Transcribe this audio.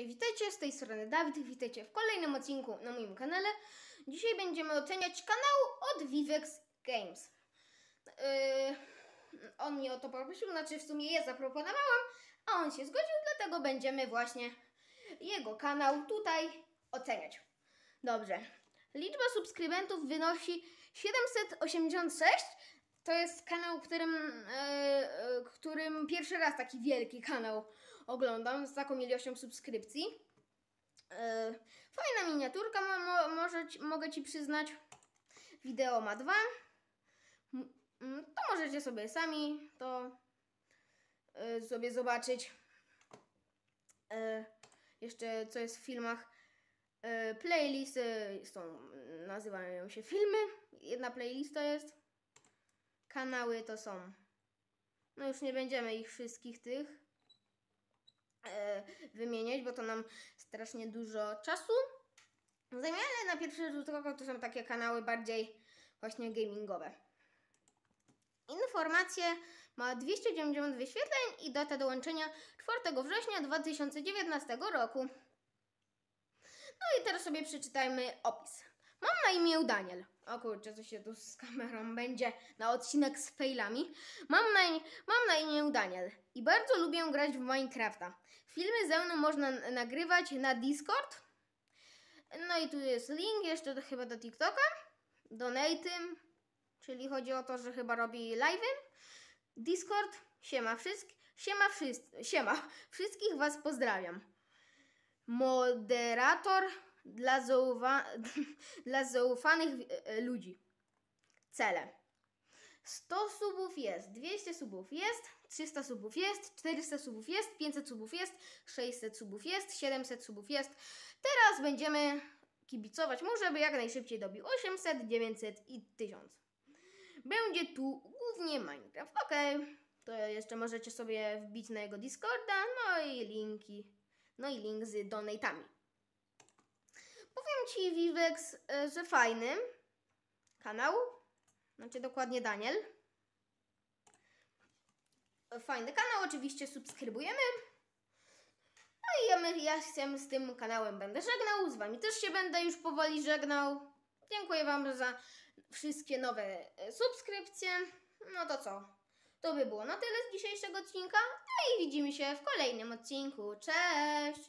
Cześć, witajcie, z tej strony Dawid, witajcie w kolejnym odcinku na moim kanale. Dzisiaj będziemy oceniać kanał od Vivex Games. Yy, on mnie o to poprosił, znaczy w sumie ja zaproponowałam, a on się zgodził, dlatego będziemy właśnie jego kanał tutaj oceniać. Dobrze, liczba subskrybentów wynosi 786, to jest kanał, którym, yy, yy którym pierwszy raz taki wielki kanał oglądam z taką ilością subskrypcji. E, fajna miniaturka, mo, mo, może, mogę Ci przyznać. Wideo ma dwa. To możecie sobie sami to e, sobie zobaczyć. E, jeszcze co jest w filmach. Playlisty są, nazywają się filmy. Jedna playlista jest. Kanały to są no już nie będziemy ich wszystkich tych e, wymieniać, bo to nam strasznie dużo czasu zajmie, ale na pierwszy rzut oka to są takie kanały bardziej właśnie gamingowe. Informacje ma 290 wyświetleń i data dołączenia 4 września 2019 roku. No i teraz sobie przeczytajmy opis imię Daniel. O kurczę, co się tu z kamerą będzie na odcinek z failami. Mam na, mam na imię Daniel i bardzo lubię grać w Minecrafta. Filmy ze mną można nagrywać na Discord. No i tu jest link jeszcze do, chyba do TikToka, Donate, czyli chodzi o to, że chyba robi live'y. Discord, siema wszystkich, siema, wszyscy, siema, wszystkich Was pozdrawiam. Moderator dla, dla zaufanych e, e, ludzi. Cele. 100 subów jest, 200 subów jest, 300 subów jest, 400 subów jest, 500 subów jest, 600 subów jest, 700 subów jest. Teraz będziemy kibicować mu, żeby jak najszybciej dobił 800, 900 i 1000. Będzie tu głównie Minecraft. Ok, to jeszcze możecie sobie wbić na jego Discorda, no i linki, no i link z donatami. Powiem Ci, Wiwex, e, że fajny kanał. Znaczy dokładnie Daniel. Fajny kanał, oczywiście subskrybujemy. No i ja, ja się z tym kanałem będę żegnał, z Wami też się będę już powoli żegnał. Dziękuję Wam za wszystkie nowe e, subskrypcje. No to co? To by było na tyle z dzisiejszego odcinka. No i widzimy się w kolejnym odcinku. Cześć!